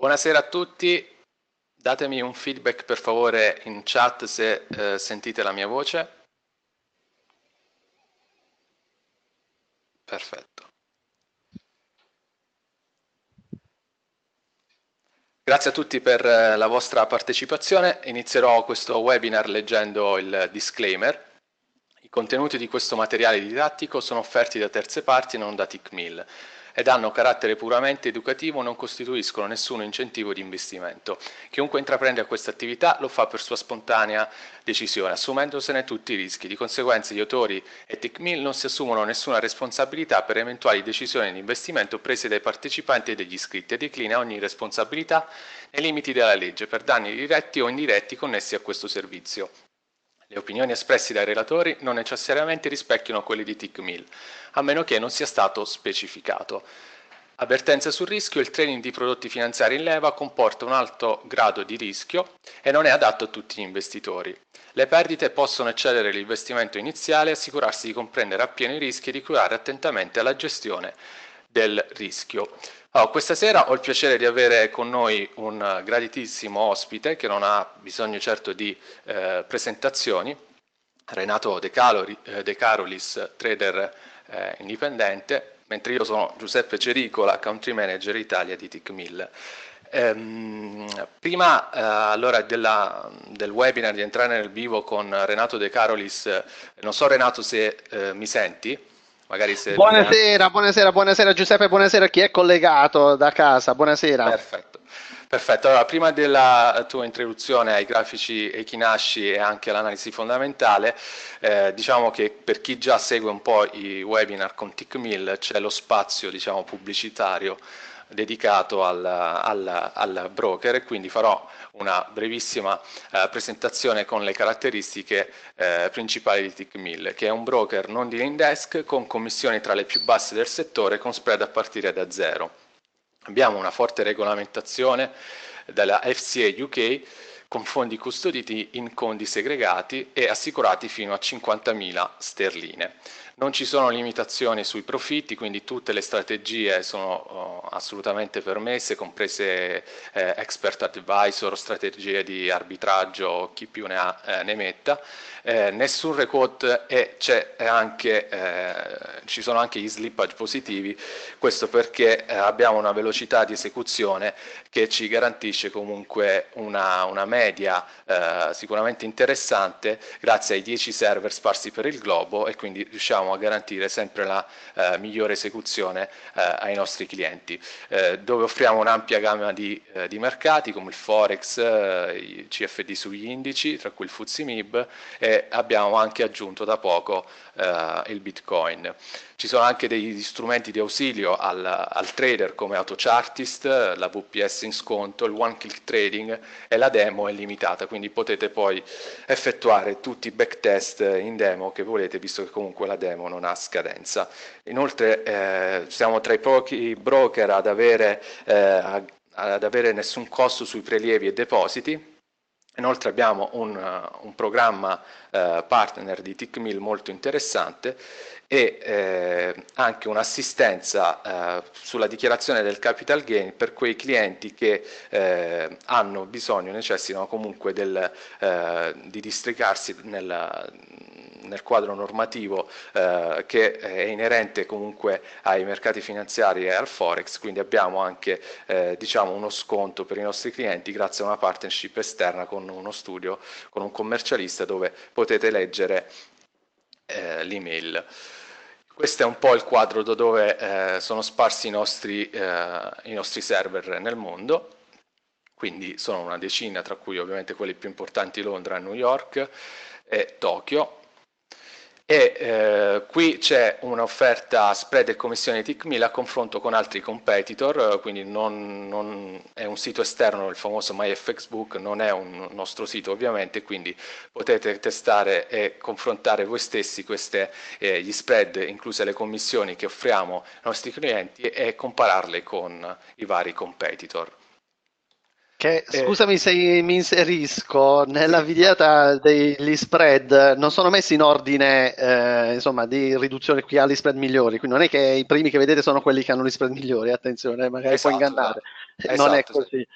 Buonasera a tutti, datemi un feedback per favore in chat se eh, sentite la mia voce. Perfetto. Grazie a tutti per eh, la vostra partecipazione. Inizierò questo webinar leggendo il disclaimer. I contenuti di questo materiale didattico sono offerti da terze parti non da TICMIL ed hanno carattere puramente educativo non costituiscono nessun incentivo di investimento. Chiunque intraprende questa attività lo fa per sua spontanea decisione, assumendosene tutti i rischi. Di conseguenza gli autori e TechMill non si assumono nessuna responsabilità per eventuali decisioni di investimento prese dai partecipanti e degli iscritti e declina ogni responsabilità nei limiti della legge per danni diretti o indiretti connessi a questo servizio. Le opinioni espresse dai relatori non necessariamente rispecchiano quelle di TICMIL, a meno che non sia stato specificato. Avvertenza sul rischio, il trading di prodotti finanziari in leva comporta un alto grado di rischio e non è adatto a tutti gli investitori. Le perdite possono eccedere l'investimento iniziale e assicurarsi di comprendere appieno i rischi e di curare attentamente la gestione del rischio. Allora, questa sera ho il piacere di avere con noi un graditissimo ospite che non ha bisogno certo di eh, presentazioni, Renato De, Calori, eh, De Carolis, trader eh, indipendente, mentre io sono Giuseppe Cericola, country manager Italia di TICMIL. Ehm, prima eh, allora della, del webinar di entrare nel vivo con Renato De Carolis, eh, non so Renato se eh, mi senti. Magari se buonasera, vi... buonasera, buonasera Giuseppe, buonasera a chi è collegato da casa, buonasera. Perfetto. Perfetto, allora prima della tua introduzione ai grafici Echinashi e anche all'analisi fondamentale, eh, diciamo che per chi già segue un po' i webinar con TICMIL c'è lo spazio diciamo, pubblicitario dedicato al, al, al broker e quindi farò una brevissima eh, presentazione con le caratteristiche eh, principali di TIGMIL, che è un broker non dealing desk con commissioni tra le più basse del settore con spread a partire da zero. Abbiamo una forte regolamentazione dalla FCA UK con fondi custoditi in conti segregati e assicurati fino a 50.000 sterline. Non ci sono limitazioni sui profitti, quindi tutte le strategie sono oh, assolutamente permesse, comprese eh, expert advisor, strategie di arbitraggio, chi più ne, ha, eh, ne metta. Eh, nessun record e anche, eh, ci sono anche gli slippage positivi, questo perché eh, abbiamo una velocità di esecuzione che ci garantisce comunque una, una media eh, sicuramente interessante grazie ai 10 server sparsi per il globo e quindi riusciamo riusciamo a garantire sempre la eh, migliore esecuzione eh, ai nostri clienti, eh, dove offriamo un'ampia gamma di, eh, di, mercati come il Forex, eh, i CFD sugli indici, tra cui il MIB e abbiamo anche aggiunto da poco il Bitcoin. Ci sono anche degli strumenti di ausilio al, al trader come AutoChartist, la VPS in sconto, il One Click Trading e la demo è limitata, quindi potete poi effettuare tutti i backtest in demo che volete, visto che comunque la demo non ha scadenza. Inoltre eh, siamo tra i pochi broker ad avere, eh, ad avere nessun costo sui prelievi e depositi, Inoltre abbiamo un, un programma eh, partner di TickMill molto interessante e eh, anche un'assistenza eh, sulla dichiarazione del capital gain per quei clienti che eh, hanno bisogno, necessitano comunque del, eh, di districarsi nel, nel quadro normativo eh, che è inerente comunque ai mercati finanziari e al forex, quindi abbiamo anche eh, diciamo uno sconto per i nostri clienti grazie a una partnership esterna con uno studio, con un commercialista dove potete leggere l'email. Questo è un po' il quadro da dove eh, sono sparsi i nostri, eh, i nostri server nel mondo, quindi sono una decina, tra cui ovviamente quelli più importanti Londra, New York e Tokyo, e eh, qui c'è un'offerta spread e commissione TIC 1000 a confronto con altri competitor, eh, quindi non, non è un sito esterno, il famoso MyFXBook, non è un nostro sito ovviamente, quindi potete testare e confrontare voi stessi queste, eh, gli spread, incluse le commissioni che offriamo ai nostri clienti e compararle con i vari competitor. Che, eh. scusami se mi inserisco, nella videata degli spread non sono messi in ordine eh, insomma, di riduzione qui ha gli spread migliori, quindi non è che i primi che vedete sono quelli che hanno gli spread migliori, attenzione, magari esatto, può ingannare, esatto, non è esatto, così. Esatto.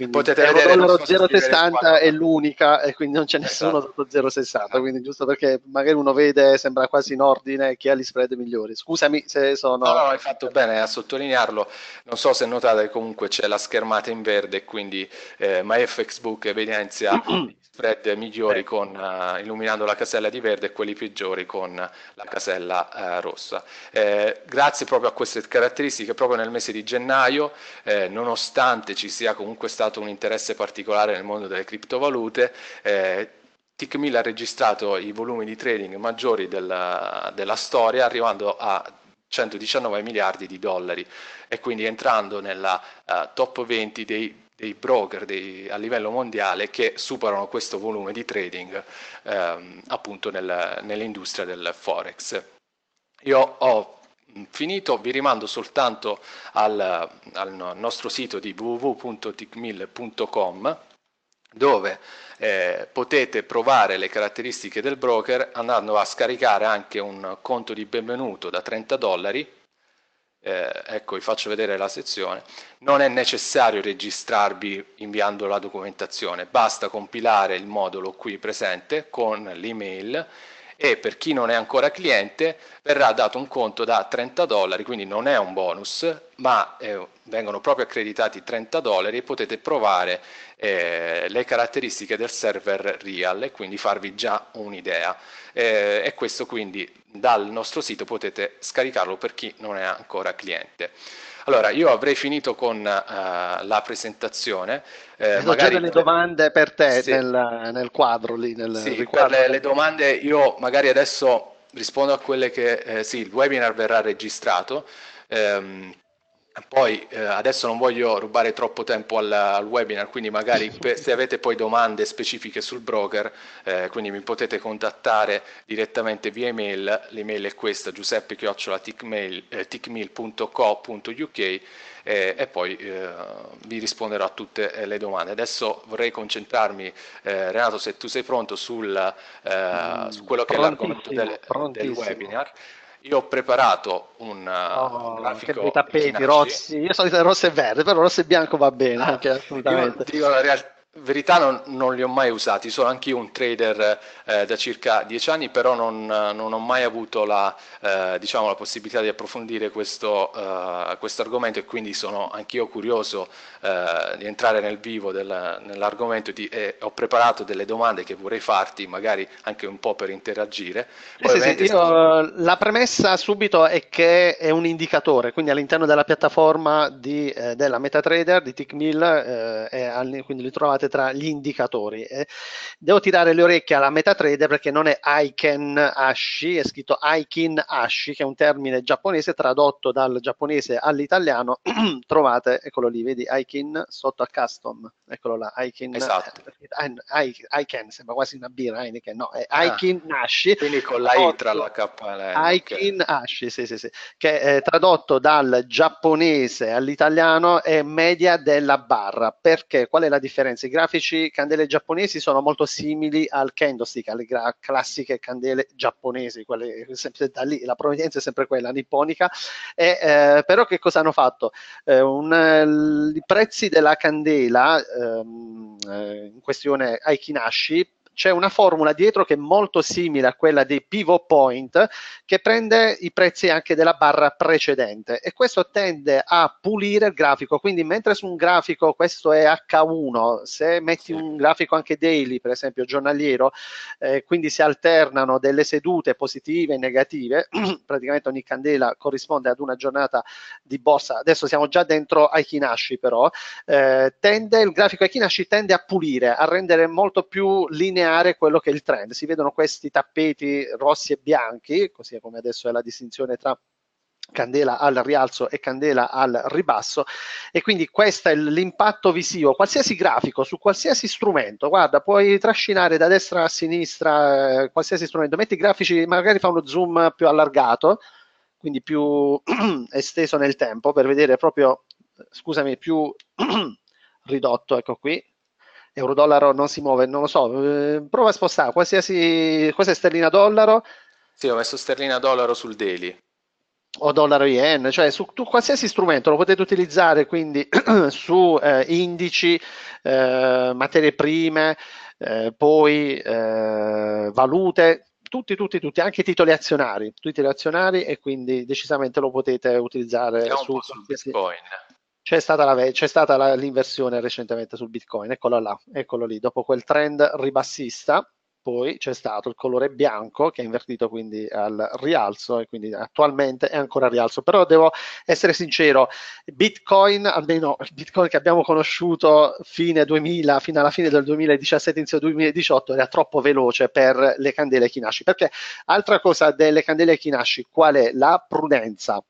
Quindi Potete euro vedere dollaro 0,60 è l'unica e quindi non c'è esatto. nessuno esatto. sotto 0,60, ah. quindi giusto perché magari uno vede, sembra quasi in ordine chi ha gli spread migliori. Scusami se sono... No, no, hai fatto bene a sottolinearlo. Non so se notate comunque c'è la schermata in verde, quindi eh, MyFXBook evidenzia spread migliori con, uh, illuminando la casella di verde e quelli peggiori con la casella uh, rossa. Eh, grazie proprio a queste caratteristiche, proprio nel mese di gennaio, eh, nonostante ci sia comunque stato stato un interesse particolare nel mondo delle criptovalute. Eh, tic ha registrato i volumi di trading maggiori della, della storia, arrivando a 119 miliardi di dollari e quindi entrando nella uh, top 20 dei, dei broker dei, a livello mondiale che superano questo volume di trading ehm, appunto nel, nell'industria del forex. Io ho finito, vi rimando soltanto al, al nostro sito di www.ticmill.com dove eh, potete provare le caratteristiche del broker andando a scaricare anche un conto di benvenuto da 30 dollari. Eh, ecco, vi faccio vedere la sezione. Non è necessario registrarvi inviando la documentazione, basta compilare il modulo qui presente con l'email e per chi non è ancora cliente verrà dato un conto da 30 dollari, quindi non è un bonus, ma eh, vengono proprio accreditati 30 dollari e potete provare eh, le caratteristiche del server real e quindi farvi già un'idea. Eh, e questo quindi dal nostro sito potete scaricarlo per chi non è ancora cliente. Allora, io avrei finito con uh, la presentazione. Eh, Ho magari... delle domande per te sì. nel, nel, quadro lì. Nel sì, le, le domande io magari adesso rispondo a quelle che... Eh, sì, il webinar verrà registrato. Ehm, poi eh, adesso non voglio rubare troppo tempo al, al webinar, quindi magari pe- se avete poi domande specifiche sul broker, eh, quindi mi potete contattare direttamente via email, l'email è questa giuseppe-tickmill.co.uk eh, eh, e poi eh, vi risponderò a tutte eh, le domande. Adesso vorrei concentrarmi, Renato, se tu sei pronto sul, mm, su quello che è l'argomento del, del webinar. Io ho preparato un, oh, un grafico anche tappeti, rossi. Io sono di rosso e verde, però rosso e bianco va bene ah, anche assolutamente. Io, dico la realtà Verità non, non, li ho mai usati, sono anch'io un trader eh, da circa dieci anni, però non, eh, non ho mai avuto la, eh, diciamo, la, possibilità di approfondire questo, eh, argomento e quindi sono anch'io curioso eh, di entrare nel vivo del, nell'argomento di, e ho preparato delle domande che vorrei farti, magari anche un po' per interagire. Sì, sì, io, eh, la premessa subito è che è un indicatore, quindi all'interno della piattaforma di, della MetaTrader, di TickMill, quindi li trovate trovate tra gli indicatori. Eh, devo tirare le orecchie alla MetaTrader perché non è Aiken Ashi, è scritto Aikin Ashi, che è un termine giapponese tradotto dal giapponese all'italiano. trovate, eccolo lì, vedi Aikin sotto a custom, eccolo là, Aikin. Esatto. Aiken, sembra quasi una birra, Heineken, no, è ah, Aikin ah, Ashi. Quindi con la I tra la K. Eh, Aiken Ashi, sì, sì, sì, che è tradotto dal giapponese all'italiano è media della barra. Perché? Qual è la differenza? grafici candele giapponesi sono molto simili al candlestick, alle gra- classiche candele giapponesi, quelle, lì, la provenienza è sempre quella nipponica, e, eh, però che cosa hanno fatto? Eh, un, eh, I prezzi della candela ehm, eh, in questione ai Kinashi c'è una formula dietro che è molto simile a quella dei pivot point che prende i prezzi anche della barra precedente e questo tende a pulire il grafico. Quindi mentre su un grafico questo è H1, se metti un grafico anche daily, per esempio giornaliero, eh, quindi si alternano delle sedute positive e negative, praticamente ogni candela corrisponde ad una giornata di borsa. Adesso siamo già dentro ai Aikinashi però, eh, tende, il grafico ai Aikinashi tende a pulire, a rendere molto più lineare sottolineare quello che è il trend. Si vedono questi tappeti rossi e bianchi, così come adesso è la distinzione tra candela al rialzo e candela al ribasso e quindi questo è l'impatto visivo qualsiasi grafico su qualsiasi strumento guarda puoi trascinare da destra a sinistra eh, qualsiasi strumento metti i grafici magari fa uno zoom più allargato quindi più esteso nel tempo per vedere proprio scusami più ridotto ecco qui euro-dollaro non si muove, non lo so, eh, prova a spostare, qualsiasi, questa è sterlina-dollaro. Sì, ho messo sterlina-dollaro sul daily. O dollaro yen, cioè su tu, qualsiasi strumento lo potete utilizzare quindi su eh, indici, eh, materie prime, eh, poi eh, valute, tutti, tutti, tutti, anche titoli azionari, tutti i titoli azionari e quindi decisamente lo potete utilizzare su, su Bitcoin. Qualsiasi c'è stata, la, c'è stata la, l'inversione recentemente sul Bitcoin, eccolo là, eccolo lì, dopo quel trend ribassista, poi c'è stato il colore bianco che è invertito quindi al rialzo e quindi attualmente è ancora al rialzo, però devo essere sincero, Bitcoin, almeno il Bitcoin che abbiamo conosciuto fine 2000, fino alla fine del 2017, inizio 2018 era troppo veloce per le candele Kinashi, perché altra cosa delle candele Kinashi, qual è la prudenza?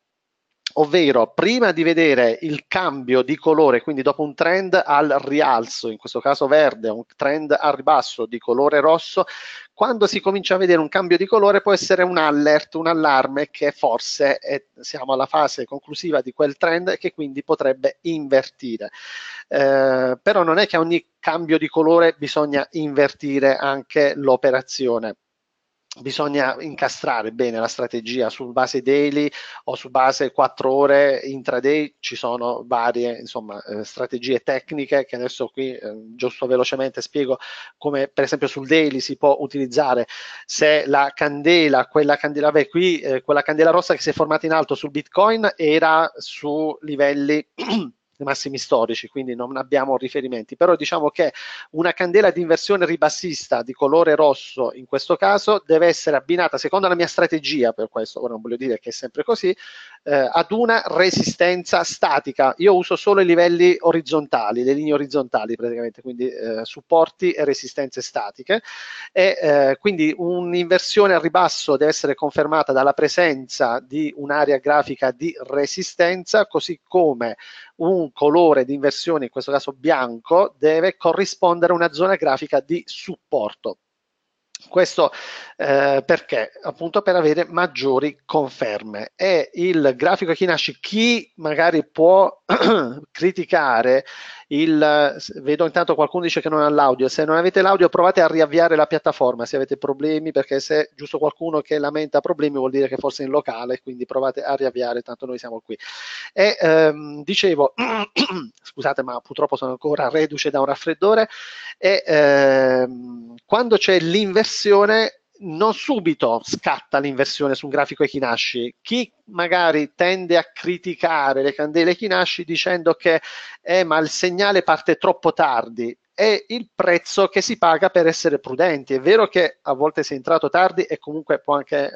ovvero prima di vedere il cambio di colore, quindi dopo un trend al rialzo, in questo caso verde, un trend al ribasso di colore rosso, quando si comincia a vedere un cambio di colore può essere un alert, un allarme che forse è, siamo alla fase conclusiva di quel trend e che quindi potrebbe invertire. Eh, però non è che ogni cambio di colore bisogna invertire anche l'operazione bisogna incastrare bene la strategia su base daily o su base 4 ore intraday, ci sono varie insomma, eh, strategie tecniche che adesso qui eh, giusto velocemente spiego come per esempio sul daily si può utilizzare se la candela, quella candela, beh, qui, eh, quella candela rossa che si è formata in alto sul bitcoin era su livelli massimi storici, quindi non abbiamo riferimenti, però diciamo che una candela di inversione ribassista di colore rosso in questo caso deve essere abbinata, secondo la mia strategia per questo, ora non voglio dire che è sempre così, eh, ad una resistenza statica. Io uso solo i livelli orizzontali, le linee orizzontali praticamente, quindi eh, supporti e resistenze statiche e eh, quindi un'inversione al ribasso deve essere confermata dalla presenza di un'area grafica di resistenza, così come un un colore di inversione, in questo caso bianco, deve corrispondere a una zona grafica di supporto. Questo eh, perché? Appunto per avere maggiori conferme. E il grafico Kinashi, chi magari può criticare il, vedo intanto qualcuno dice che non ha l'audio. Se non avete l'audio, provate a riavviare la piattaforma se avete problemi, perché se giusto qualcuno che lamenta problemi vuol dire che forse è in locale, quindi provate a riavviare, tanto noi siamo qui. E ehm, dicevo, scusate, ma purtroppo sono ancora reduce da un raffreddore. E ehm, quando c'è l'inversione, non subito scatta l'inversione su un grafico Ekinashi. Chi magari tende a criticare le candele Ekinashi dicendo che eh, ma il segnale parte troppo tardi, è il prezzo che si paga per essere prudenti. È vero che a volte sei entrato tardi e comunque può anche eh,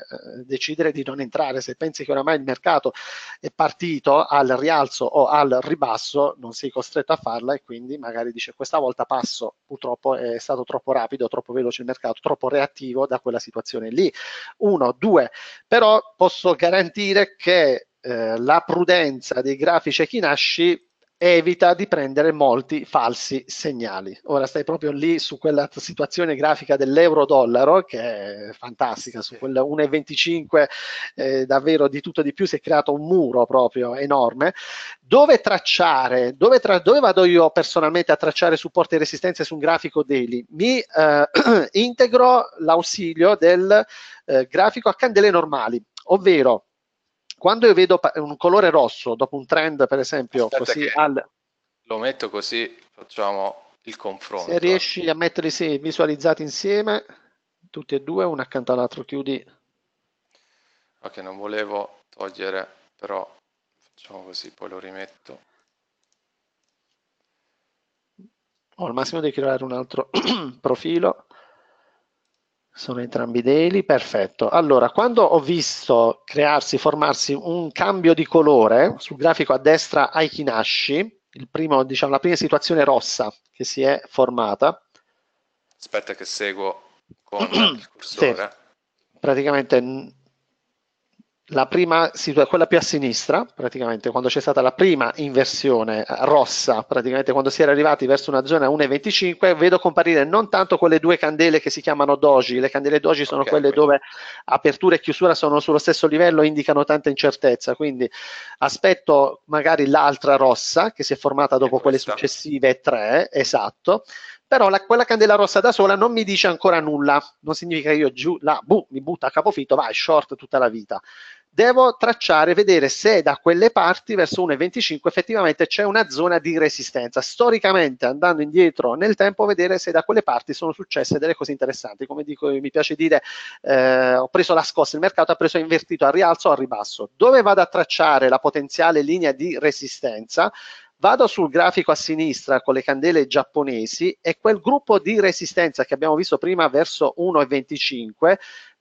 decidere di non entrare. Se pensi che oramai il mercato è partito al rialzo o al ribasso, non sei costretto a farla e quindi magari dice questa volta passo, purtroppo è stato troppo rapido, troppo veloce il mercato, troppo reattivo da quella situazione lì. Uno, due, però posso garantire che eh, la prudenza dei grafici e chi nasci evita di prendere molti falsi segnali. Ora stai proprio lì su quella situazione grafica dell'euro-dollaro che è fantastica, su quella 1,25 eh, davvero di tutto e di più si è creato un muro proprio enorme. Dove tracciare, dove, tra, dove vado io personalmente a tracciare supporti e resistenze su un grafico daily? Mi eh, integro l'ausilio del eh, grafico a candele normali, ovvero quando io vedo un colore rosso dopo un trend, per esempio, così al... lo metto così facciamo il confronto. Se riesci a metterli sì, visualizzati insieme, tutti e due, uno accanto all'altro, chiudi. Ok, non volevo togliere, però facciamo così, poi lo rimetto. O al massimo devi creare un altro profilo. Sono entrambi daily, perfetto. Allora, quando ho visto crearsi, formarsi un cambio di colore sul grafico a destra Aikinashi, il primo, diciamo, la prima situazione rossa che si è formata. Aspetta che seguo con il cursore. Sì. Praticamente la prima situazione, quella più a sinistra, praticamente quando c'è stata la prima inversione eh, rossa, praticamente quando si era arrivati verso una zona 1,25, vedo comparire non tanto quelle due candele che si chiamano doji, le candele doji sono okay, quelle quindi. dove apertura e chiusura sono sullo stesso livello, indicano tanta incertezza, quindi aspetto magari l'altra rossa che si è formata dopo quelle successive tre, esatto, però la, quella candela rossa da sola non mi dice ancora nulla, non significa che io giù, la, bu, mi butta a capofitto, vai short tutta la vita. Devo tracciare, vedere se da quelle parti verso 1,25 effettivamente c'è una zona di resistenza. Storicamente, andando indietro nel tempo, vedere se da quelle parti sono successe delle cose interessanti. Come dico, mi piace dire, eh, ho preso la scossa, il mercato ha preso invertito al rialzo o al ribasso. Dove vado a tracciare la potenziale linea di resistenza? Vado sul grafico a sinistra con le candele giapponesi e quel gruppo di resistenza che abbiamo visto prima verso 1,25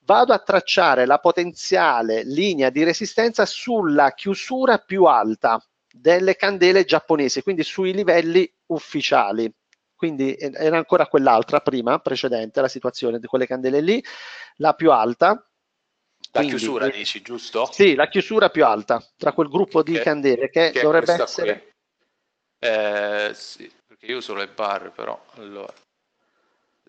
vado a tracciare la potenziale linea di resistenza sulla chiusura più alta delle candele giapponesi, quindi sui livelli ufficiali. Quindi eh, era ancora quell'altra prima, precedente, la situazione di quelle candele lì, la più alta. La quindi, chiusura dici, giusto? Sì, la chiusura più alta tra quel gruppo che, di candele che, che dovrebbe essere... Qui eh, sì, perché io uso le barre però. Allora,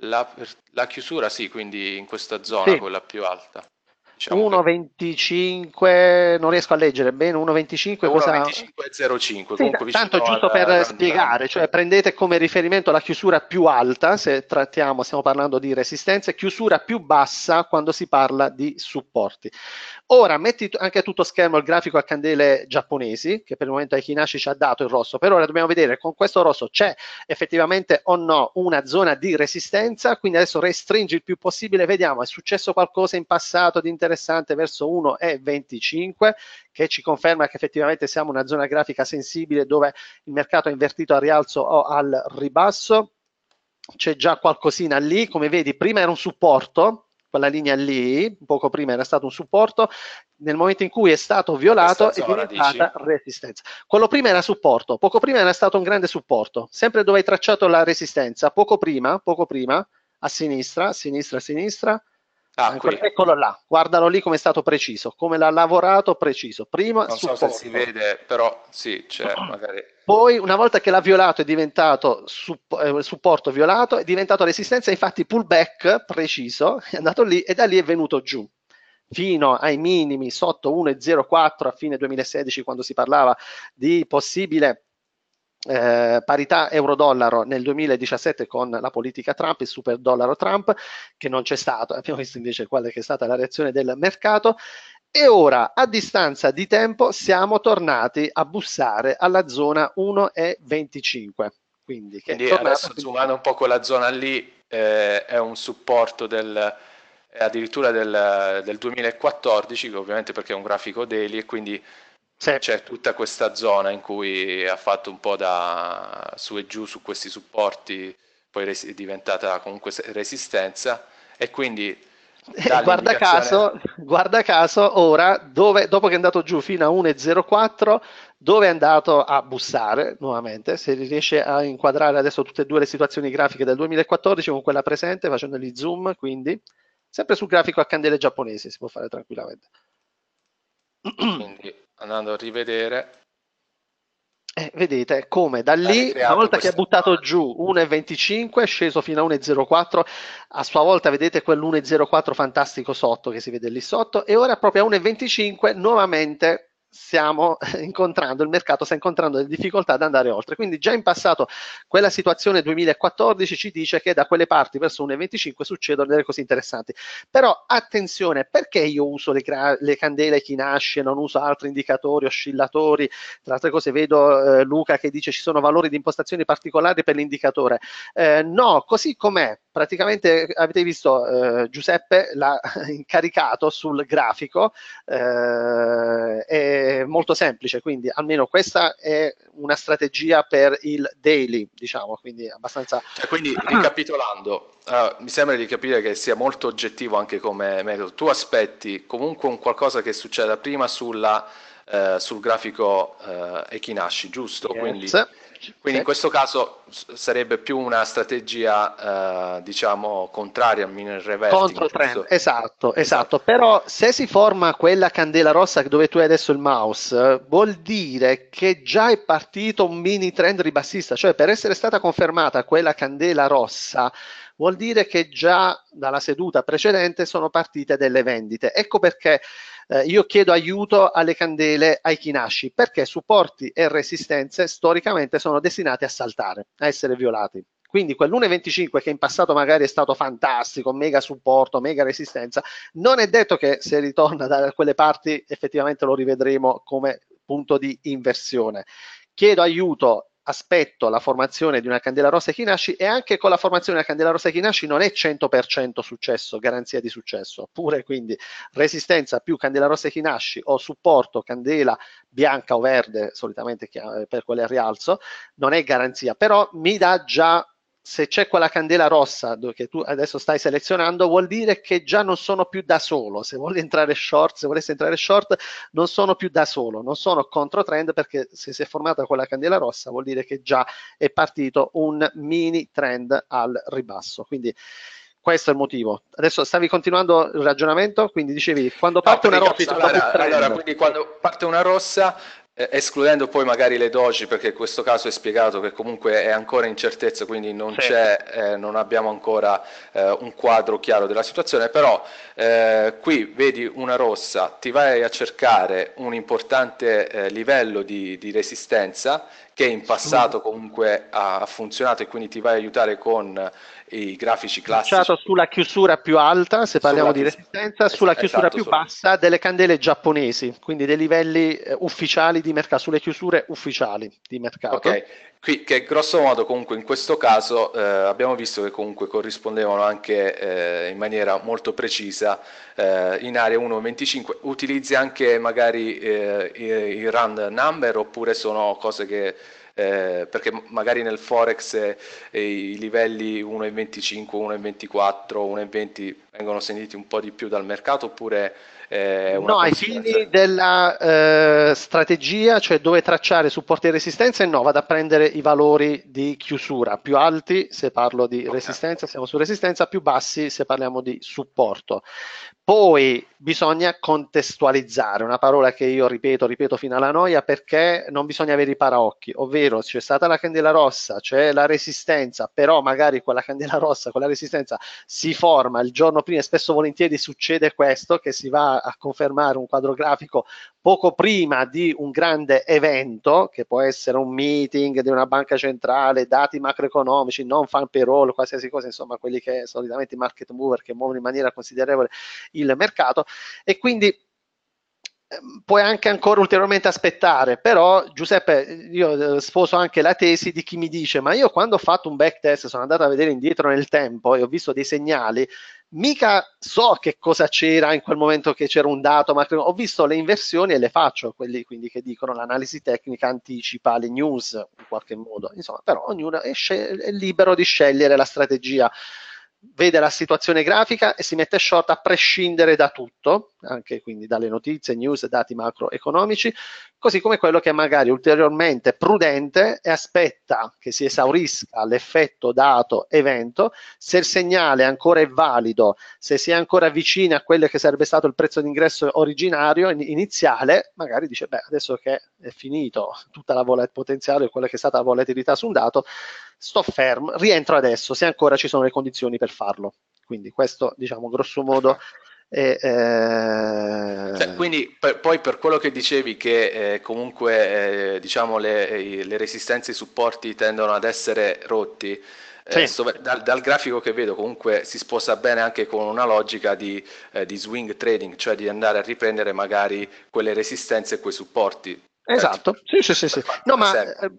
la, la, chiusura sì, quindi in questa zona, sì. quella più alta. Diciamo 1.25, non riesco a leggere bene, 1.25 cosa... 1.25.05. Sì, tanto giusto per alla... spiegare, cioè prendete come riferimento la chiusura più alta, se trattiamo, stiamo parlando di resistenze, chiusura più bassa quando si parla di supporti. Ora, metti anche a tutto schermo il grafico a candele giapponesi, che per il momento Aikinashi ci ha dato il rosso, per ora dobbiamo vedere con questo rosso c'è effettivamente o no una zona di resistenza, quindi adesso restringi il più possibile, vediamo, è successo qualcosa in passato di interessante interessante verso 1,25 che ci conferma che effettivamente siamo una zona grafica sensibile dove il mercato è invertito al rialzo o al ribasso. C'è già qualcosina lì, come vedi prima era un supporto, quella linea lì, poco prima era stato un supporto, nel momento in cui è stato violato è diventata resistenza. Quello prima era supporto, poco prima era stato un grande supporto, sempre dove hai tracciato la resistenza, poco prima, poco prima, a sinistra, a sinistra, a sinistra, Ah, ecco, eccolo là, guardalo lì come è stato preciso, come l'ha lavorato preciso. Prima non supporto. so se si vede, però sì, c'è magari. Poi una volta che l'ha violato è diventato eh, supporto violato, è diventato resistenza, infatti pullback preciso, è andato lì e da lì è venuto giù fino ai minimi sotto 1,04 a fine 2016 quando si parlava di possibile eh, parità euro-dollaro nel 2017 con la politica Trump, il super dollaro Trump, che non c'è stato, abbiamo visto invece quale è stata la reazione del mercato. E ora, a distanza di tempo, siamo tornati a bussare alla zona 1,25. Quindi, che quindi adesso quindi... zoomando un po' quella zona lì, eh, è un supporto del, addirittura del, del 2014, ovviamente perché è un grafico daily, e quindi sì. C'è tutta questa zona in cui ha fatto un po' da su e giù su questi supporti, poi res- è diventata comunque resistenza e quindi... Eh, guarda caso, guarda caso, ora, dove, dopo che è andato giù fino a 1,04, dove è andato a bussare nuovamente, se riesce a inquadrare adesso tutte e due le situazioni grafiche del 2014 con quella presente, facendo gli zoom, quindi sempre sul grafico a candele giapponese si può fare tranquillamente. Quindi andando a rivedere eh, vedete come da lì, una volta che ha buttato giù 1,25, è sceso fino a 1,04, a sua volta vedete quell'1,04 fantastico sotto che si vede lì sotto, e ora proprio a 1,25 nuovamente stiamo incontrando, il mercato sta incontrando delle difficoltà ad andare oltre. Quindi già in passato quella situazione 2014 ci dice che da quelle parti verso 1,25 succedono delle cose interessanti. Però attenzione, perché io uso le, le candele nasce, non uso altri indicatori oscillatori? Tra altre cose vedo eh, Luca che dice ci sono valori di impostazioni particolari per l'indicatore. Eh, no, così com'è. Praticamente eh, avete visto eh, Giuseppe l'ha incaricato sul grafico eh, e eh, molto semplice, quindi almeno questa è una strategia per il daily, diciamo, quindi abbastanza... Cioè, quindi ricapitolando, uh, mi sembra di capire che sia molto oggettivo anche come metodo. Tu aspetti comunque un qualcosa che succeda prima sulla, uh, sul grafico uh, Ekinashi, giusto? Yes. Quindi quindi in questo caso sarebbe più una strategia, eh, diciamo, contraria al mineral reverting. Contro trend, esatto, esatto, esatto, Però se si forma quella candela rossa dove tu hai adesso il mouse, vuol dire che già è partito un mini trend ribassista, cioè per essere stata confermata quella candela rossa, vuol dire che già dalla seduta precedente sono partite delle vendite. Ecco perché eh, io chiedo aiuto alle candele ai Aikinashi perché supporti e resistenze storicamente sono destinati a saltare, a essere violati. Quindi quell'1,25 che in passato magari è stato fantastico, mega supporto, mega resistenza, non è detto che se ritorna da quelle parti effettivamente lo rivedremo come punto di inversione. Chiedo aiuto aspetto la formazione di una Candela rossa Rosa Kinashi e anche con la formazione di una Candela Rosa Kinashi non è 100% successo, garanzia di successo, pure quindi resistenza più Candela rossa Rosa Kinashi o supporto Candela bianca o verde, solitamente per quelle a rialzo, non è garanzia, però mi dà già se c'è quella candela rossa che tu adesso stai selezionando, vuol dire che già non sono più da solo. Se vuole entrare short, se volesse entrare short, non sono più da solo, non sono contro trend perché se si è formata quella candela rossa vuol dire che già è partito un mini trend al ribasso. Quindi questo è il motivo. Adesso stavi continuando il ragionamento, quindi dicevi quando parte no, una rossa. allora, allora, quindi quando parte una rossa eh, escludendo poi magari le doci, perché questo caso è spiegato che comunque è ancora incertezza, quindi non, sì. eh, non abbiamo ancora eh, un quadro chiaro della situazione, però eh, qui vedi una rossa, ti vai a cercare un importante eh, livello di, di resistenza che in passato comunque ha funzionato e quindi ti vai a aiutare con i grafici classici. Lanciato sulla chiusura più alta, se parliamo sulla, di resistenza, es- sulla chiusura esatto, più sulla... bassa delle candele giapponesi, quindi dei livelli eh, ufficiali di mercato, sulle chiusure ufficiali di mercato. Ok, qui che grosso modo comunque in questo caso eh, abbiamo visto che comunque corrispondevano anche eh, in maniera molto precisa eh, in area 1.25, utilizzi anche magari eh, i run number oppure sono cose che eh, perché magari nel Forex eh, i livelli 1,25, 1,24, 1,20 vengono sentiti un po' di più dal mercato oppure... Eh, no, ai fini della eh, strategia, cioè dove tracciare supporti e resistenze, eh, no, vado a prendere i valori di chiusura più alti se parlo di okay. resistenza, siamo su resistenza, più bassi se parliamo di supporto. Poi bisogna contestualizzare, una parola che io ripeto, ripeto fino alla noia, perché non bisogna avere i paraocchi, ovvero c'è stata la candela rossa, c'è la resistenza, però magari quella candela rossa, quella resistenza si forma il giorno prima, e spesso volentieri succede questo, che si va a confermare un quadro grafico poco prima di un grande evento, che può essere un meeting di una banca centrale, dati macroeconomici, non fan payroll, qualsiasi cosa, insomma, quelli che solitamente i market mover che muovono in maniera considerevole il mercato. E quindi ehm, puoi anche ancora ulteriormente aspettare, però Giuseppe, io eh, sposo anche la tesi di chi mi dice, ma io quando ho fatto un backtest sono andato a vedere indietro nel tempo e ho visto dei segnali, mica so che cosa c'era in quel momento che c'era un dato, ma ho visto le inversioni e le faccio, quelli quindi che dicono l'analisi tecnica anticipa le news in qualche modo, insomma, però ognuno è, è libero di scegliere la strategia vede la situazione grafica e si mette short a prescindere da tutto, anche quindi dalle notizie, news, dati macroeconomici, così come quello che è magari ulteriormente prudente e aspetta che si esaurisca l'effetto dato evento, se il segnale ancora è valido, se si è ancora vicini a quello che sarebbe stato il prezzo d'ingresso originario, iniziale, magari dice beh adesso che è finito tutta la potenziale, quella che è stata la volatilità su un dato, sto fermo, rientro adesso se ancora ci sono le condizioni per farlo. Quindi questo, diciamo, grosso modo e, eh... cioè, quindi per, poi per quello che dicevi che eh, comunque eh, diciamo le, le, resistenze e i supporti tendono ad essere rotti, eh, sì. sovra- dal, dal, grafico che vedo comunque si sposa bene anche con una logica di, eh, di, swing trading, cioè di andare a riprendere magari quelle resistenze e quei supporti. Esatto, certo. sì, sì, sì. sì. No, ma sempre eh,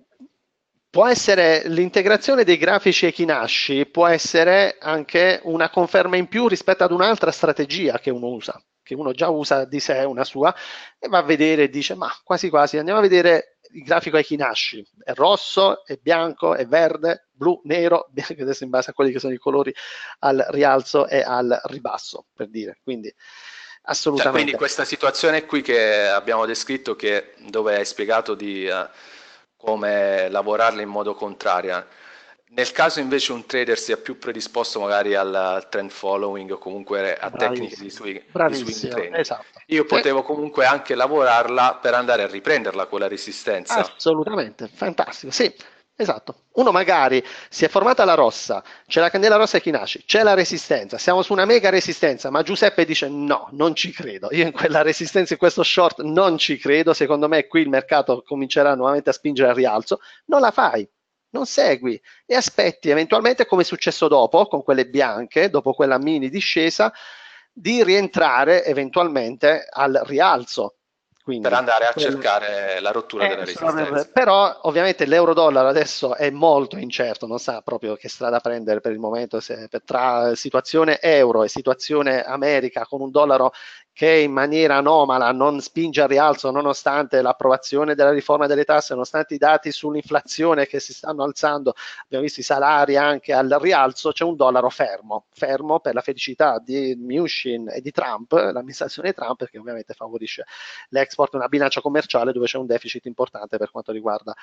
Può essere l'integrazione dei grafici Echinashi, può essere anche una conferma in più rispetto ad un'altra strategia che uno usa, che uno già usa di sé, una sua, e va a vedere e dice, ma quasi quasi, andiamo a vedere il grafico Echinashi, è rosso, è bianco, è verde, blu, nero, adesso in base a quelli che sono i colori al rialzo e al ribasso, per dire. Quindi, assolutamente. Cioè, quindi questa situazione qui che abbiamo descritto, che, dove hai spiegato di... Uh come lavorarle in modo contrario. Nel caso invece un trader sia più predisposto magari al trend following o comunque a Bravissimo. tecniche di swing, di swing trading, esatto. io potevo comunque anche lavorarla per andare a riprenderla quella resistenza. Assolutamente, fantastico. Sì, Esatto, uno magari si è formata la rossa, c'è la candela rossa e chi nasce, c'è la resistenza, siamo su una mega resistenza, ma Giuseppe dice no, non ci credo, io in quella resistenza, in questo short non ci credo, secondo me qui il mercato comincerà nuovamente a spingere al rialzo, non la fai, non segui e aspetti eventualmente come è successo dopo, con quelle bianche, dopo quella mini discesa, di rientrare eventualmente al rialzo quindi, per andare a quello... cercare la rottura eh, della resistenza. Però ovviamente l'euro-dollaro adesso è molto incerto, non sa proprio che strada prendere per il momento se, per, tra situazione euro e situazione America con un dollaro che in maniera anomala non spinge al rialzo nonostante l'approvazione della riforma delle tasse, nonostante i dati sull'inflazione che si stanno alzando, abbiamo visto i salari anche al rialzo, c'è un dollaro fermo, fermo per la felicità di Mushin e di Trump, l'amministrazione Trump che ovviamente favorisce l'export, una bilancia commerciale dove c'è un deficit importante per quanto riguarda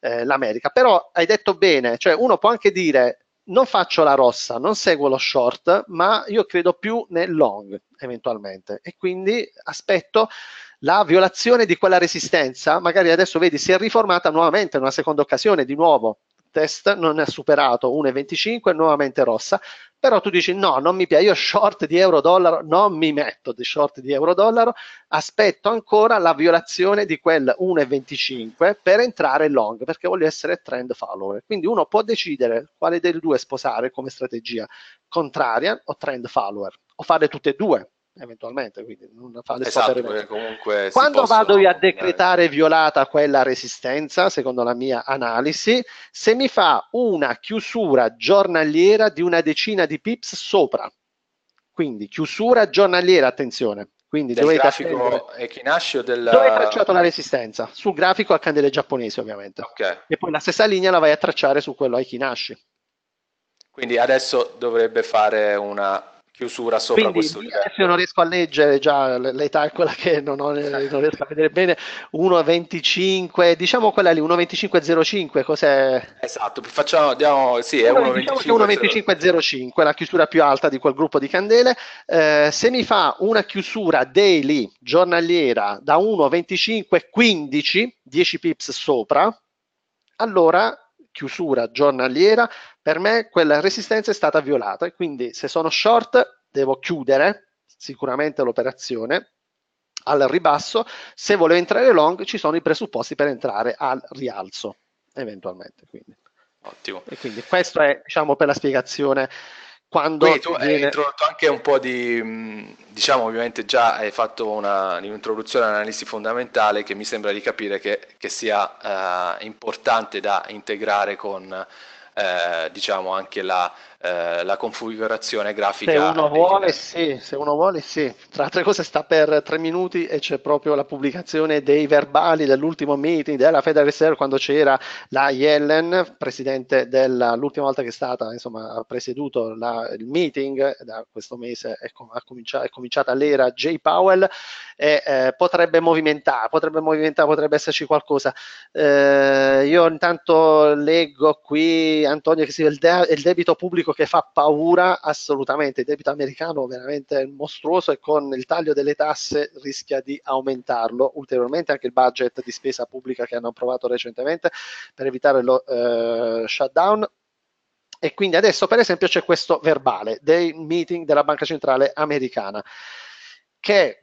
eh, l'America. Però hai detto bene, cioè uno può anche dire non faccio la rossa, non seguo lo short, ma io credo più nel long eventualmente e quindi aspetto la violazione di quella resistenza, magari adesso vedi si è riformata nuovamente in una seconda occasione di nuovo test non ha superato 1,25, nuovamente rossa, però tu dici no, non mi piace, io short di euro-dollaro non mi metto di short di euro-dollaro, aspetto ancora la violazione di quel 1,25 per entrare long, perché voglio essere trend follower. Quindi uno può decidere quale delle due sposare come strategia, contrarian o trend follower, o fare tutte e due, eventualmente, quindi non fa le esatto, comunque Quando vado io a decretare violata quella resistenza, secondo la mia analisi, se mi fa una chiusura giornaliera di una decina di pips sopra, quindi chiusura giornaliera, attenzione, quindi del dovete grafico Echinascio del... Dove hai tracciato la resistenza? Sul grafico a candele giapponesi ovviamente. Okay. E poi la stessa linea la vai a tracciare su quello a Echinasci. Quindi adesso dovrebbe fare una chiusura sopra Quindi, questo livello. Io non riesco a leggere, già l'età è quella che non, ho, eh, non riesco a vedere bene, 1,25, diciamo quella lì, 1,2505, cos'è? Esatto, facciamo, andiamo, sì, è 1,2505, diciamo la chiusura più alta di quel gruppo di candele, eh, se mi fa una chiusura daily, giornaliera, da 1,2515, 10 pips sopra, allora chiusura giornaliera, per me quella resistenza è stata violata e quindi se sono short devo chiudere sicuramente l'operazione al ribasso, se volevo entrare long ci sono i presupposti per entrare al rialzo eventualmente. Quindi. Ottimo. E quindi questo è diciamo per la spiegazione quando Quindi tu viene... hai introdotto anche un po' di, diciamo ovviamente già hai fatto una, un'introduzione all'analisi fondamentale che mi sembra di capire che, che sia eh, importante da integrare con eh, diciamo anche la, eh, la configurazione grafica. Se uno vuole, sì, se uno vuole, sì. Tra altre cose sta per tre minuti e c'è proprio la pubblicazione dei verbali dell'ultimo meeting della Federal Reserve quando c'era la Yellen, presidente dell'ultima volta che è stata, insomma, ha presieduto la, il meeting, da questo mese è, com- cominciata, è cominciata l'era J. Powell e eh, potrebbe movimentare, potrebbe movimentare, potrebbe esserci qualcosa. Eh, io intanto leggo qui Antonio che si il, de- il debito pubblico ecco che fa paura assolutamente. Il debito americano veramente mostruoso e con il taglio delle tasse rischia di aumentarlo ulteriormente anche il budget di spesa pubblica che hanno approvato recentemente per evitare lo eh, shutdown. E quindi adesso, per esempio, c'è questo verbale dei meeting della Banca Centrale Americana che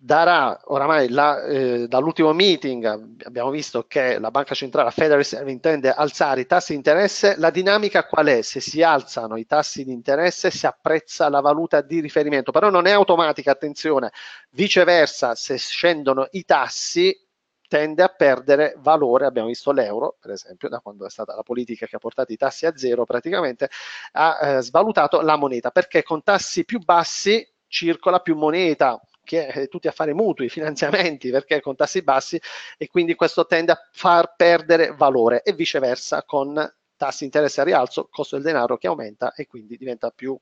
darà oramai la, eh, dall'ultimo meeting abbiamo visto che la banca centrale, la Federal Reserve intende alzare i tassi di interesse, la dinamica qual è? Se si alzano i tassi di interesse si apprezza la valuta di riferimento, però non è automatica, attenzione, viceversa se scendono i tassi tende a perdere valore, abbiamo visto l'euro per esempio, da quando è stata la politica che ha portato i tassi a zero praticamente, ha eh, svalutato la moneta, perché con tassi più bassi circola più moneta, banche, eh, tutti a fare mutui, finanziamenti perché con tassi bassi e quindi questo tende a far perdere valore e viceversa con tassi interesse a rialzo, costo del denaro che aumenta e quindi diventa più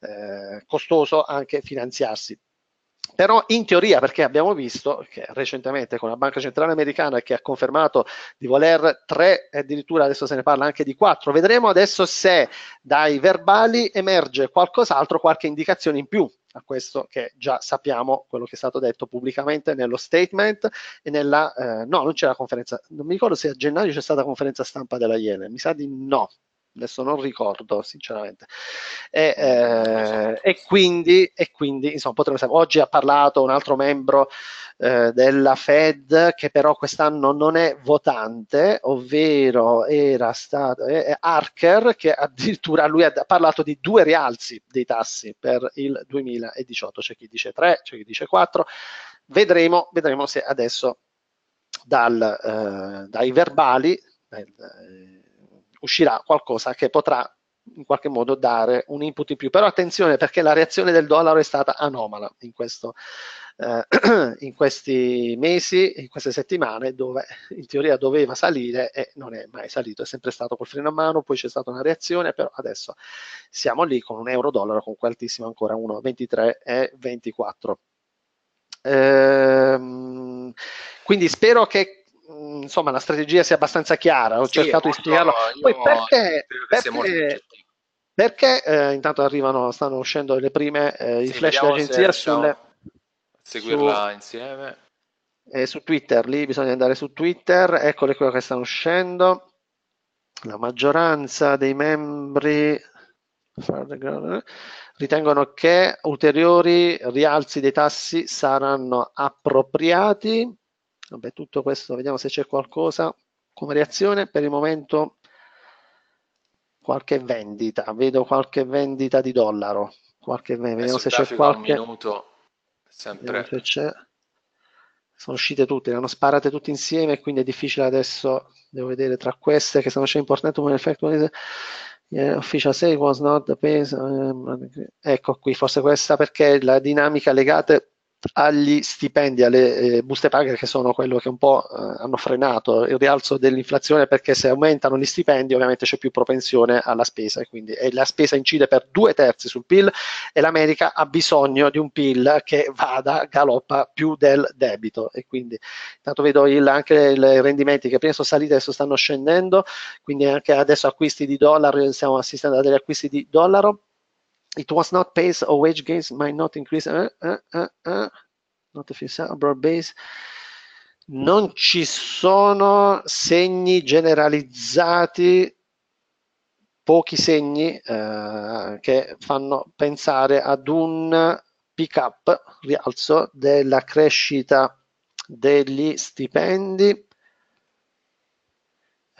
eh, eh, costoso anche finanziarsi. Però in teoria, perché abbiamo visto che recentemente con la Banca Centrale Americana che ha confermato di voler tre, addirittura adesso se ne parla anche di quattro, vedremo adesso se dai verbali emerge qualcos'altro, qualche indicazione in più a questo che già sappiamo, quello che è stato detto pubblicamente nello statement e nella... Eh, no, non c'è la conferenza, non mi ricordo se a gennaio c'è stata la conferenza stampa della Iene, mi sa di no, adesso non ricordo sinceramente e, eh, e quindi, e quindi insomma, potremmo sapere. oggi ha parlato un altro membro eh, della Fed che però quest'anno non è votante ovvero era stato eh, Harker che addirittura lui ha parlato di due rialzi dei tassi per il 2018 c'è chi dice tre, c'è chi dice quattro vedremo, vedremo se adesso dal, eh, dai verbali eh, uscirà qualcosa che potrà in qualche modo dare un input in più. Però attenzione perché la reazione del dollaro è stata anomala in, questo, eh, in questi mesi, in queste settimane, dove in teoria doveva salire e non è mai salito, è sempre stato col freno a mano, poi c'è stata una reazione, però adesso siamo lì con un euro-dollaro comunque altissimo ancora 1,23 e 24. Ehm, quindi spero che insomma, la strategia sia abbastanza chiara, ho sì, cercato di spiegarlo Poi perché, perché, certo. perché eh, intanto arrivano, stanno uscendo le prime eh, i sì, flash d'agenzia sulle... Seguirla su, insieme. Eh, su Twitter, lì bisogna andare su Twitter, eccole quelle che stanno uscendo. La maggioranza dei membri ritengono che ulteriori rialzi dei tassi saranno appropriati Vabbè, tutto questo, vediamo se c'è qualcosa come reazione. Per il momento qualche vendita, vedo qualche vendita di dollaro. Qualche, vediamo se c'è qualche... minuto, sempre. Sono uscite tutte, le hanno sparate tutte insieme, quindi è difficile adesso, devo vedere tra queste che sono c'è importante come effetto. Eh, official sale was not the pace. Ehm, ecco qui, forse questa perché la dinamica legata agli stipendi, alle eh, buste paga che sono quello che un po' eh, hanno frenato il rialzo dell'inflazione perché se aumentano gli stipendi ovviamente c'è più propensione alla spesa e quindi e la spesa incide per due terzi sul PIL e l'America ha bisogno di un PIL che vada, galoppa più del debito e quindi intanto vedo il, anche i rendimenti che prima sono saliti e adesso stanno scendendo quindi anche adesso acquisti di dollaro, stiamo assistendo a degli acquisti di dollaro it was not pace or wage gains might not increase. Uh, uh, uh, uh. not a broad base. Non ci sono segni generalizzati, pochi segni eh, che fanno pensare ad un pick up, rialzo della crescita degli stipendi.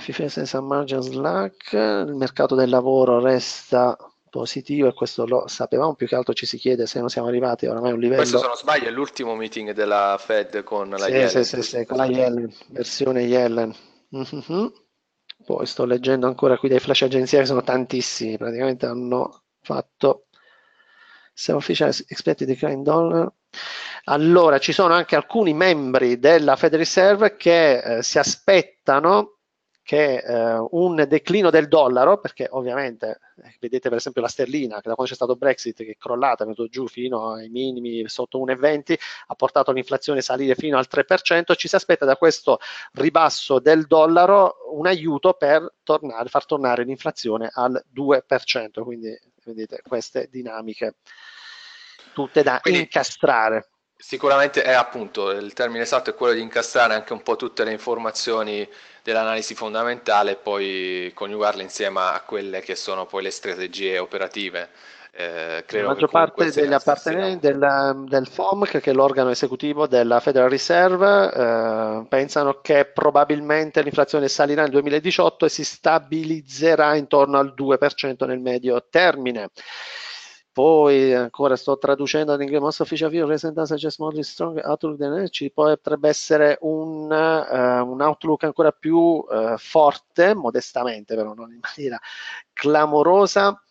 Efficiency and margin slack, il mercato del lavoro resta positivo e questo lo sapevamo, più che altro ci si chiede se non siamo arrivati ormai a un livello... Questo se non sbaglio è l'ultimo meeting della Fed con la sì, Yellen. Sì, sì, sì, con la Yellen, versione Yellen. Mm-hmm. Poi sto leggendo ancora qui dei flash agenzia che sono tantissimi, praticamente hanno fatto... Se official expected decline in dollar... Allora, ci sono anche alcuni membri della Fed Reserve che eh, si aspettano che eh, un declino del dollaro, perché ovviamente eh, vedete per esempio la sterlina, che da quando c'è stato Brexit che è crollata, è venuto giù fino ai minimi sotto 1,20, ha portato l'inflazione a salire fino al 3%, ci si aspetta da questo ribasso del dollaro un aiuto per tornare, far tornare l'inflazione al 2%, quindi vedete queste dinamiche tutte da Quindi, incastrare. Sicuramente è eh, appunto il termine esatto è quello di incastrare anche un po' tutte le informazioni dell'analisi fondamentale e poi coniugarle insieme a quelle che sono poi le strategie operative. Eh, la maggior parte degli appartenenti del, del, FOMC, che è l'organo esecutivo della Federal Reserve, eh, pensano che probabilmente l'inflazione salirà nel 2018 e si stabilizzerà intorno al 2% nel medio termine. Poi ancora sto traducendo in inglese, most of each of you representants strong outlook than energy, poi potrebbe essere un, uh, un outlook ancora più uh, forte, modestamente però non in maniera clamorosa,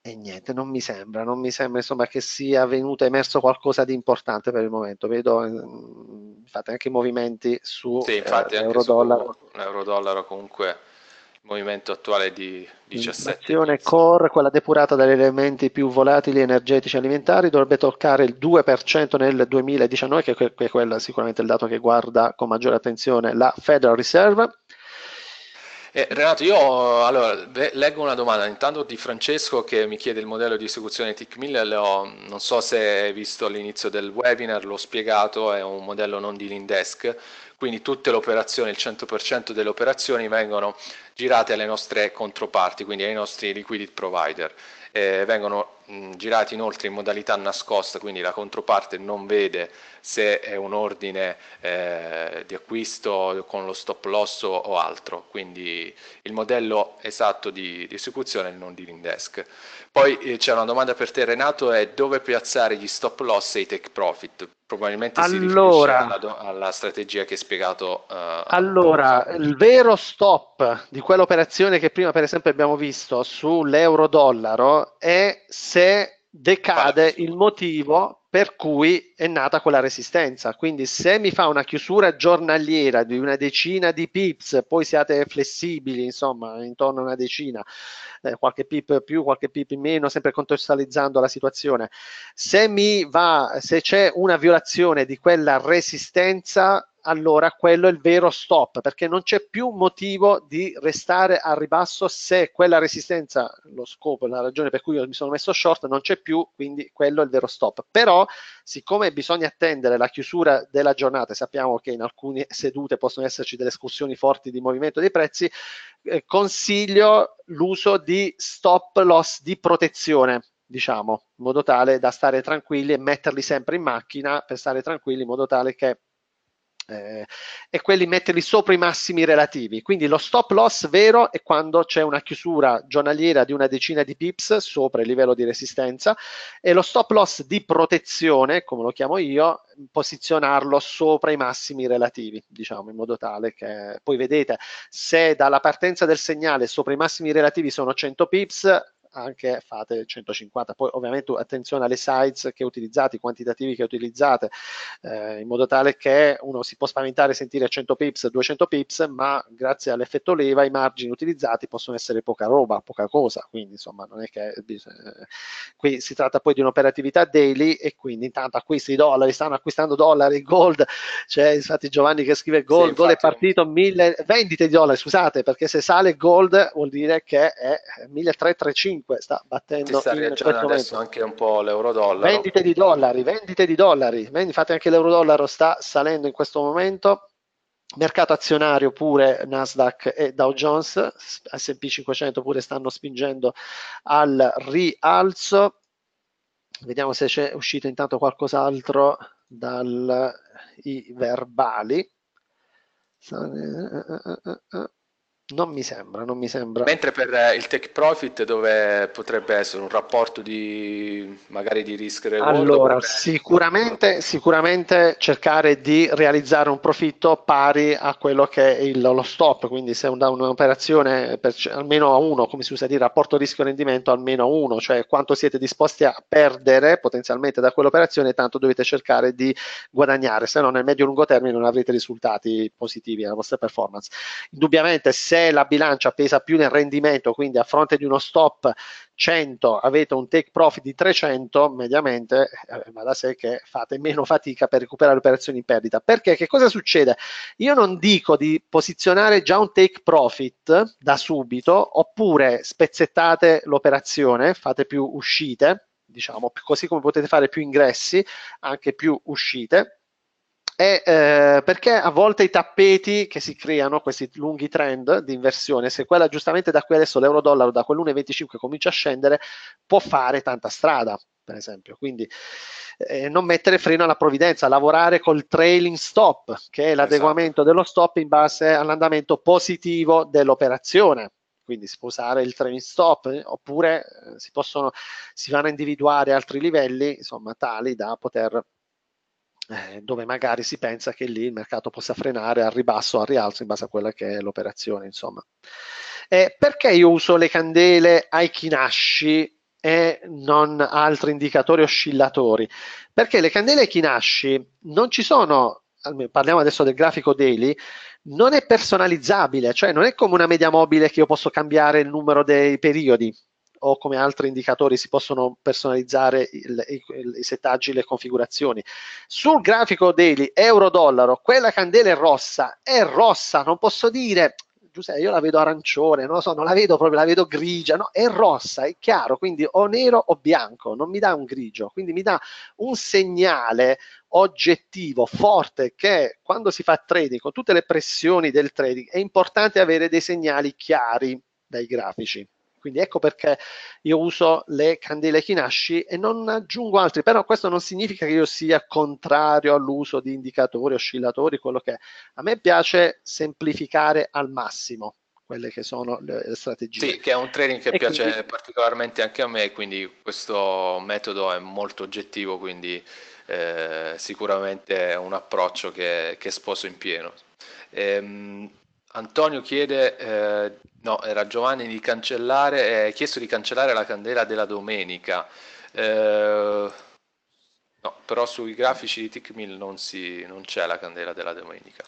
e niente, non mi sembra, non mi sembra insomma, che sia venuto emerso qualcosa di importante per il momento. Vedo mm, infatti anche i movimenti su sì, eh, infatti, eh, euro, dollaro. Su euro dollaro comunque movimento attuale di 17. L'azione core, quella depurata dagli elementi più volatili energetici e alimentari, dovrebbe toccare il 2% nel 2019, che è, quello sicuramente il dato che guarda con maggiore attenzione la Federal Reserve. Eh, Renato, io allora, leggo una domanda intanto di Francesco che mi chiede il modello di esecuzione TIC1000, non so se hai visto all'inizio del webinar, l'ho spiegato, è un modello non di Lindesk quindi tutte le operazioni, il 100% delle operazioni vengono girate alle nostre controparti, quindi ai nostri liquidity provider, eh, vengono Mm, girati inoltre in modalità nascosta, quindi la controparte non vede se è un ordine eh, di acquisto con lo stop loss o altro, quindi il modello esatto di, di esecuzione non di Lindesk. Poi eh, c'è una domanda per te Renato, è dove piazzare gli stop loss e i take profit? Probabilmente allora, si riferisce alla, alla, strategia che hai spiegato. Uh, allora, il vero stop di quell'operazione che prima per esempio abbiamo visto sull'euro-dollaro è se se decade il motivo per cui è nata quella resistenza. Quindi se mi fa una chiusura giornaliera di una decina di pips, poi siate flessibili, insomma, intorno a una decina, eh, qualche pip più, qualche pip meno, sempre contestualizzando la situazione. Se mi va, se c'è una violazione di quella resistenza, allora quello è il vero stop perché non c'è più motivo di restare al ribasso se quella resistenza, lo scopo, la ragione per cui io mi sono messo short non c'è più, quindi quello è il vero stop. Però siccome bisogna attendere la chiusura della giornata, sappiamo che in alcune sedute possono esserci delle escursioni forti di movimento dei prezzi, eh, consiglio l'uso di stop loss di protezione diciamo, in modo tale da stare tranquilli e metterli sempre in macchina per stare tranquilli in modo tale che eh, e quelli metterli sopra i massimi relativi. Quindi lo stop loss vero è quando c'è una chiusura giornaliera di una decina di pips sopra il livello di resistenza e lo stop loss di protezione, come lo chiamo io, posizionarlo sopra i massimi relativi, diciamo, in modo tale che poi vedete se dalla partenza del segnale sopra i massimi relativi sono 100 pips, anche fate 150. Poi ovviamente attenzione alle size che utilizzate, i quantitativi che utilizzate, eh, in modo tale che uno si può spaventare e sentire 100 pips, 200 pips, ma grazie all'effetto leva i margini utilizzati possono essere poca roba, poca cosa, quindi insomma non è che bisogna... qui si tratta poi di un'operatività daily e quindi intanto acquisti i dollari, stanno acquistando dollari, gold, c'è infatti Giovanni che scrive gold, sì, gold è partito mille, vendite di dollari, scusate, perché se sale gold vuol dire che è 1335 5 sta battendo Ti sta reagendo adesso anche un po' l'euro dollaro vendite di dollari vendite di dollari infatti anche l'euro dollaro sta salendo in questo momento mercato azionario pure Nasdaq e Dow Jones S&P 500 pure stanno spingendo al rialzo vediamo se c'è uscito intanto qualcos'altro dai verbali eh, eh, eh, non mi sembra, non mi sembra. Mentre per eh, il take profit, dove potrebbe essere un rapporto di magari di risk reward? Allora, potrebbe... sicuramente, sicuramente cercare di realizzare un profitto pari a quello che è il, lo stop, quindi se da un'operazione per, almeno a uno, come si usa dire, rapporto rischio-rendimento almeno a uno, cioè quanto siete disposti a perdere potenzialmente da quell'operazione, tanto dovete cercare di guadagnare, se no nel medio-lungo termine non avrete risultati positivi alla vostra performance. Indubbiamente, se se la bilancia pesa più nel rendimento, quindi a fronte di uno stop 100 avete un take profit di 300, mediamente eh, va da sé che fate meno fatica per recuperare operazioni in perdita. Perché che cosa succede? Io non dico di posizionare già un take profit da subito, oppure spezzettate l'operazione, fate più uscite, diciamo, così come potete fare più ingressi, anche più uscite, è eh, perché a volte i tappeti che si creano, questi lunghi trend di inversione, se quella giustamente da qui adesso l'euro-dollaro da quell'1,25 comincia a scendere, può fare tanta strada, per esempio. Quindi eh, non mettere freno alla provvidenza, lavorare col trailing stop, che è l'adeguamento esatto. dello stop in base all'andamento positivo dell'operazione quindi si può usare il trailing stop oppure eh, si possono si vanno a individuare altri livelli insomma tali da poter eh, dove magari si pensa che lì il mercato possa frenare al ribasso o al rialzo in base a quella che è l'operazione, insomma. Eh, perché io uso le candele ai Kinashi e non altri indicatori oscillatori? Perché le candele ai Kinashi non ci sono parliamo adesso del grafico daily, non è personalizzabile, cioè non è come una media mobile che io posso cambiare il numero dei periodi o come altri indicatori si possono personalizzare i, i, settaggi, le configurazioni. Sul grafico daily euro-dollaro, quella candela è rossa, è rossa, non posso dire Giuseppe, io la vedo arancione, non lo so, non la vedo proprio, la vedo grigia, no? È rossa, è chiaro, quindi o nero o bianco, non mi dà un grigio, quindi mi dà un segnale oggettivo, forte, che quando si fa trading, con tutte le pressioni del trading, è importante avere dei segnali chiari dai grafici. Quindi ecco perché io uso le candele Kinashi e non aggiungo altri, però questo non significa che io sia contrario all'uso di indicatori, oscillatori, quello che è. A me piace semplificare al massimo quelle che sono le strategie. Sì, che è un trading che e piace quindi... particolarmente anche a me, quindi questo metodo è molto oggettivo, quindi eh, sicuramente è un approccio che, che sposo in pieno. Ehm, Antonio chiede, eh, no, era Giovanni, di cancellare, eh, ha chiesto di cancellare la candela della domenica. Eh, no, però sui grafici di Tickmill non, non c'è la candela della domenica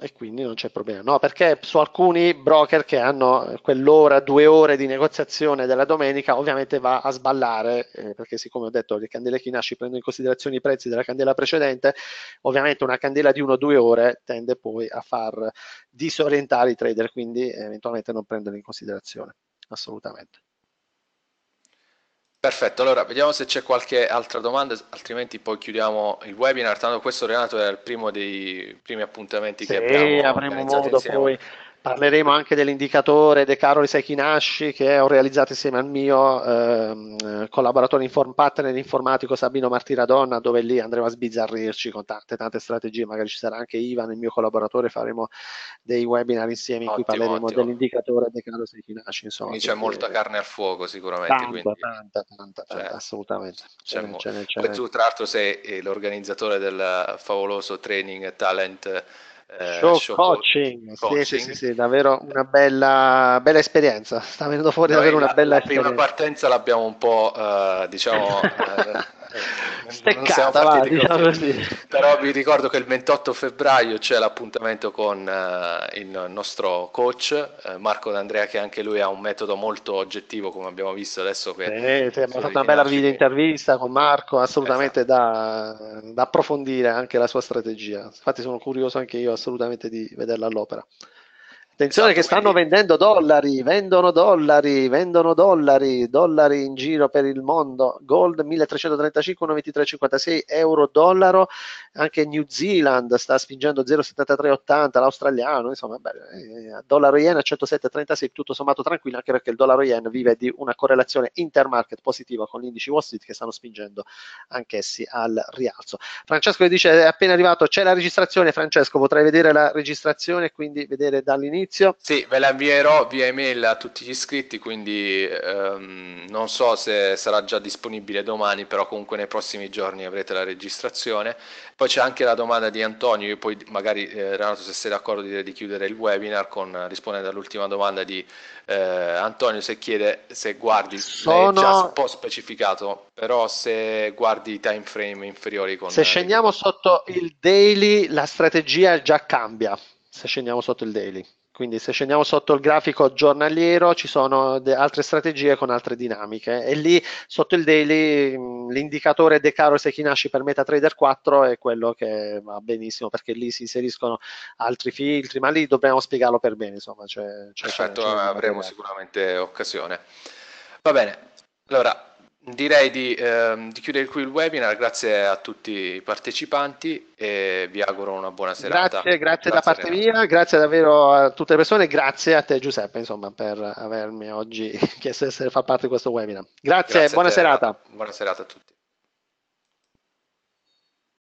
e quindi non c'è problema. No, perché su alcuni broker che hanno quell'ora, due ore di negoziazione della domenica, ovviamente va a sballare, eh, perché siccome ho detto le candele Kinashi prendono in considerazione i prezzi della candela precedente, ovviamente una candela di 1-2 ore tende poi a far disorientare i trader, quindi eventualmente non prenderli in considerazione, assolutamente. Perfetto, allora vediamo se c'è qualche altra domanda, altrimenti poi chiudiamo il webinar. Tanto questo Renato era il primo dei primi appuntamenti sì, che abbiamo avremo modo insieme. poi Parleremo anche dell'indicatore De Caroli Saichinasci che ho realizzato insieme al mio ehm, eh, collaboratore inform- partner informatico Sabino Martiradonna, dove lì andremo a sbizzarrirci con tante tante strategie, magari ci sarà anche Ivan, il mio collaboratore, faremo dei webinar insieme in ottimo, cui parleremo dell'indicatore De Caroli Saichinasci. Insomma, quindi c'è molta carne al fuoco sicuramente. Tanta, quindi... tanta, tanta, cioè, assolutamente. C'è c'è, mo- c'è, c'è, Poi tu tra l'altro sei eh, l'organizzatore del eh, favoloso training talent eh, show, show coaching, coaching. Sì, sì, sì, davvero una bella, bella esperienza, sta venendo fuori Noi davvero una la, bella la esperienza. prima partenza l'abbiamo un po' eh, diciamo eh, Steccata, va, diciamo Però vi ricordo che il 28 febbraio c'è l'appuntamento con uh, il nostro coach uh, Marco D'Andrea, che anche lui ha un metodo molto oggettivo, come abbiamo visto adesso. Che sì, abbiamo fatto una bella video intervista con Marco, assolutamente esatto. da, da approfondire anche la sua strategia. Infatti, sono curioso anche io assolutamente di vederla all'opera. Attenzione che stanno vendendo dollari, vendono dollari, vendono dollari, dollari in giro per il mondo, gold 1335, 1,2356 euro dollaro, anche New Zealand sta spingendo 0,7380, l'australiano, insomma, beh, eh, dollaro yen a 107,36, tutto sommato tranquillo, anche perché il dollaro yen vive di una correlazione intermarket positiva con gli indici Wall Street che stanno spingendo anchessi al rialzo. Francesco dice, è appena arrivato, c'è la registrazione, Francesco, potrai vedere la registrazione, quindi vedere dall'inizio all'inizio. Sì, ve la invierò via email a tutti gli iscritti, quindi ehm, non so se sarà già disponibile domani, però comunque nei prossimi giorni avrete la registrazione. Poi c'è anche la domanda di Antonio, io poi magari eh, Renato se sei d'accordo direi di chiudere il webinar con, rispondendo all'ultima domanda di eh, Antonio se chiede se guardi, Sono... già un po' specificato, però se guardi i time frame inferiori con... Se eh, scendiamo sotto il daily la strategia già cambia se scendiamo sotto il daily. Quindi se scendiamo sotto il grafico giornaliero ci sono de- altre strategie con altre dinamiche e lì sotto il daily mm, l'indicatore De Caro Sekinashi per MetaTrader 4 è quello che va benissimo perché lì si inseriscono altri filtri, ma lì dobbiamo spiegarlo per bene, insomma. Cioè, cioè, Perfetto, c'è, c'è avremo sicuramente occasione. Va bene, allora Direi di, ehm, di, chiudere qui il webinar, grazie a tutti i partecipanti e vi auguro una buona serata. Grazie, grazie, grazie da parte Renato. mia, grazie davvero a tutte le persone, grazie a te Giuseppe insomma, per avermi oggi chiesto di essere, far parte di questo webinar. Grazie, grazie buona te, serata. Buona serata a tutti.